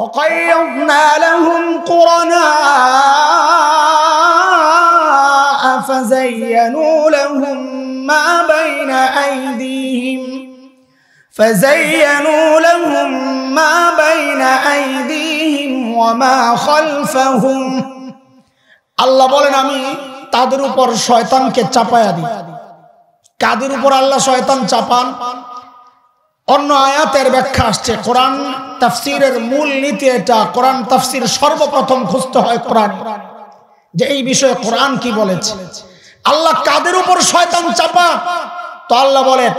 وقيضنا لهم قرناء فزينوا لهم ما بين أيديهم فزينوا لهم ما بين أيديهم وما خلفهم আল্লাহ বলেন আমি তাদের উপর শয়তানকে চাপায়া দিই কাদের উপর আল্লাহ শয়তান চাপান অন্য আয়াতের ব্যাখ্যা আসছে কোরআন তাফসিরের মূল নীতি এটা কোরআন তাফসির সর্বপ্রথম খুঁজতে হয় কোরআন যে এই বিষয়ে কোরআন কি বলেছে আল্লাহ কাদের উপর শয়তান চাপা তো আল্লাহ বলেন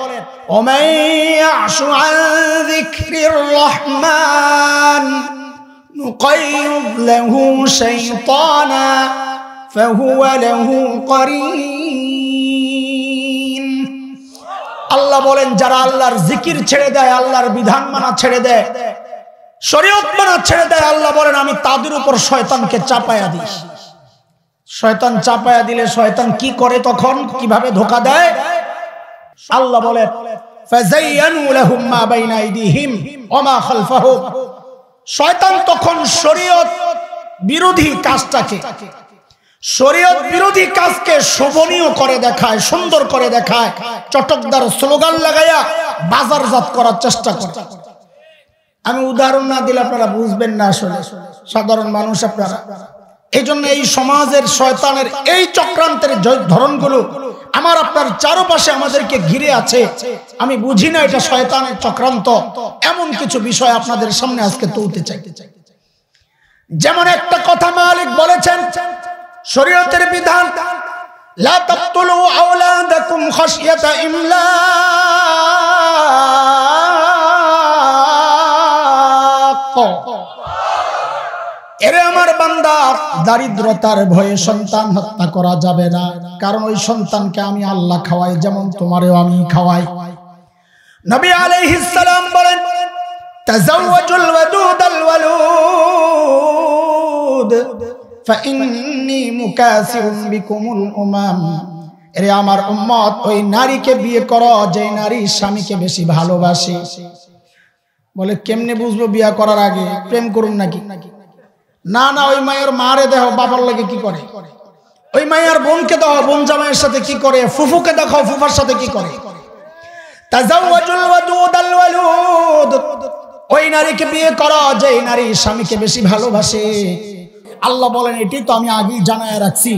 আল্লাহ বলেন যারা আল্লাহর জিকির ছেড়ে দেয় আল্লাহর বিধান মানা ছেড়ে দেয় শরীয়ত মানা ছেড়ে দেয় আল্লাহ বলেন আমি তাদের উপর শয়তানকে চাপায়া দিস শয়তান চাপায়া দিলে শয়তান কি করে তখন কিভাবে ধোকা দেয় আল্লাহ বলেন শয়তান তখন শরীয়ত বিরোধী কাজটাকে শরীয়ত বিরোধী কাজকে শোভনীয় করে দেখায় সুন্দর করে দেখায় চটকদার স্লোগান লাগাইয়া বাজারজাত করার চেষ্টা করে আমি উদাহরণ না দিলে আপনারা বুঝবেন না আসলে সাধারণ মানুষ আপনারা এই জন্য এই সমাজের শয়তানের এই চক্রান্তের ধরনগুলো আমার আপনার চারপাশে আমাদেরকে ঘিরে আছে আমি বুঝি না এটা শয়তানের চক্রান্ত এমন কিছু বিষয় আপনাদের সামনে আজকে তুলতে চাই যেমন একটা কথা মালিক বলেছেন শরীয়তের বিধান লা তাকতুলু আওলাদাকুম খাশিয়াতা ইমলা এরে আমার বান্দার দারিদ্রতার ভয়ে সন্তান হত্যা করা যাবে না কারণ ওই সন্তানকে আমি আল্লাহ খাওয়াই যেমন তোমারেও আমি খাওয়াই নবী আলাইহিস সালাম বলেন তাজাওয়াজুল ওয়াদুদাল ওয়ালুদ ফাইন্নী মুকাসিরুম বিকুমুল উমাম এরে আমার উম্মত ওই নারীকে বিয়ে করো যে নারী স্বামীকে বেশি ভালোবাসে বলে কেমনে বুঝবো বিয়া করার আগে প্রেম করুন নাকি নাকি না না ওই মায়ের মারে দেহ বাবার লাগে কি করে ওই মায়ের বোনকে দেখো বোন জামাইয়ের সাথে কি করে ফুফুকে দেখো ফুফার সাথে কি করে ওই নারীকে বিয়ে করো যে নারী স্বামীকে বেশি ভালোবাসে আল্লাহ বলেন এটি তো আমি আগেই জানায় রাখছি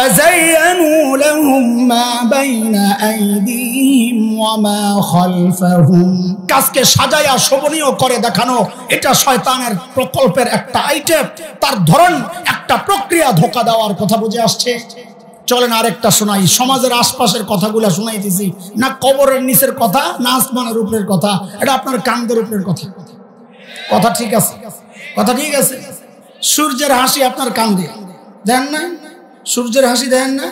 فزينوا لهم ما بين أيديهم কাজকে সাজায়া শোভনীয় করে দেখানো এটা শয়তানের প্রকল্পের একটা আইটেম তার ধরন একটা প্রক্রিয়া ধোকা দেওয়ার কথা বুঝে আসছে চলেন আরেকটা শোনাই সমাজের আশপাশের কথাগুলো শোনাইতেছি না কবরের নিচের কথা না আসমানের উপরের কথা এটা আপনার কান্দের উপরের কথা কথা ঠিক আছে কথা ঠিক আছে সূর্যের হাসি আপনার কান্দে দেন না সূর্যের হাসি দেন না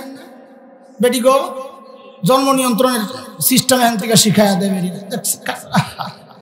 বেটি গো জন্ম নিয়ন্ত্রণের সিস্টেম এখান থেকে শিখাইয়া দেবে